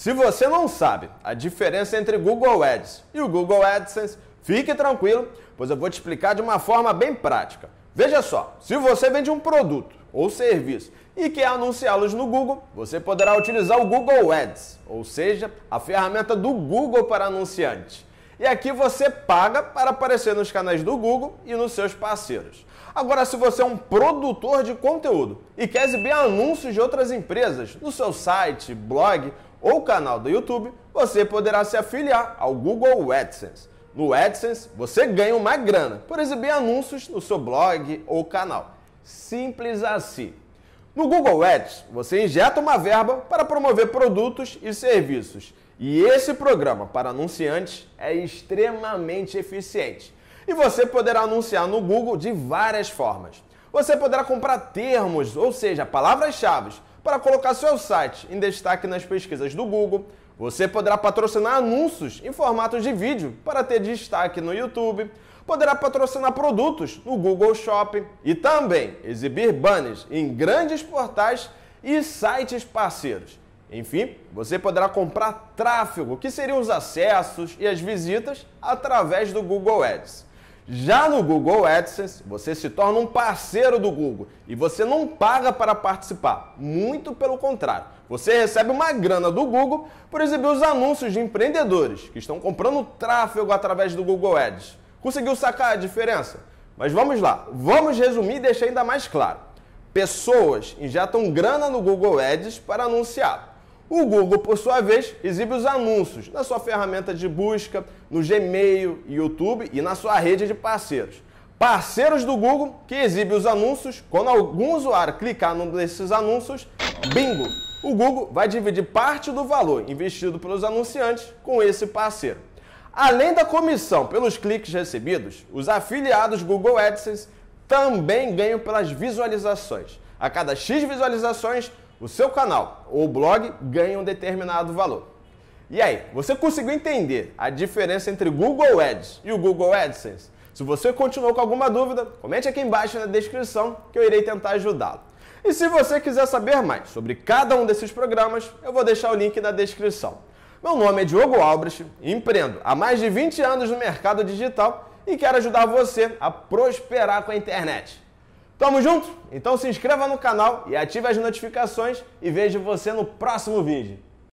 Se você não sabe a diferença entre Google Ads e o Google AdSense, fique tranquilo, pois eu vou te explicar de uma forma bem prática. Veja só, se você vende um produto ou serviço e quer anunciá-los no Google, você poderá utilizar o Google Ads, ou seja, a ferramenta do Google para anunciantes. E aqui você paga para aparecer nos canais do Google e nos seus parceiros. Agora, se você é um produtor de conteúdo e quer exibir anúncios de outras empresas no seu site, blog ou canal do YouTube, você poderá se afiliar ao Google AdSense. No AdSense, você ganha uma grana por exibir anúncios no seu blog ou canal. Simples assim. No Google Ads, você injeta uma verba para promover produtos e serviços. E esse programa para anunciantes é extremamente eficiente. E você poderá anunciar no Google de várias formas. Você poderá comprar termos, ou seja, palavras-chave para colocar seu site em destaque nas pesquisas do Google, você poderá patrocinar anúncios em formato de vídeo para ter destaque no YouTube, poderá patrocinar produtos no Google Shopping e também exibir banners em grandes portais e sites parceiros. Enfim, você poderá comprar tráfego, que seriam os acessos e as visitas, através do Google Ads. Já no Google AdSense, você se torna um parceiro do Google e você não paga para participar, muito pelo contrário. Você recebe uma grana do Google por exibir os anúncios de empreendedores que estão comprando tráfego através do Google Ads. Conseguiu sacar a diferença? Mas vamos lá, vamos resumir e deixar ainda mais claro. Pessoas injetam grana no Google Ads para anunciar. O Google, por sua vez, exibe os anúncios na sua ferramenta de busca, no Gmail, YouTube e na sua rede de parceiros. Parceiros do Google que exibe os anúncios, quando algum usuário clicar num desses anúncios, bingo! O Google vai dividir parte do valor investido pelos anunciantes com esse parceiro. Além da comissão pelos cliques recebidos, os afiliados Google AdSense também ganham pelas visualizações. A cada X visualizações, o seu canal ou blog ganha um determinado valor. E aí, você conseguiu entender a diferença entre Google Ads e o Google AdSense? Se você continuou com alguma dúvida, comente aqui embaixo na descrição que eu irei tentar ajudá-lo. E se você quiser saber mais sobre cada um desses programas, eu vou deixar o link na descrição. Meu nome é Diogo Albrecht, empreendo há mais de 20 anos no mercado digital e quero ajudar você a prosperar com a internet. Tamo junto? Então se inscreva no canal e ative as notificações e vejo você no próximo vídeo.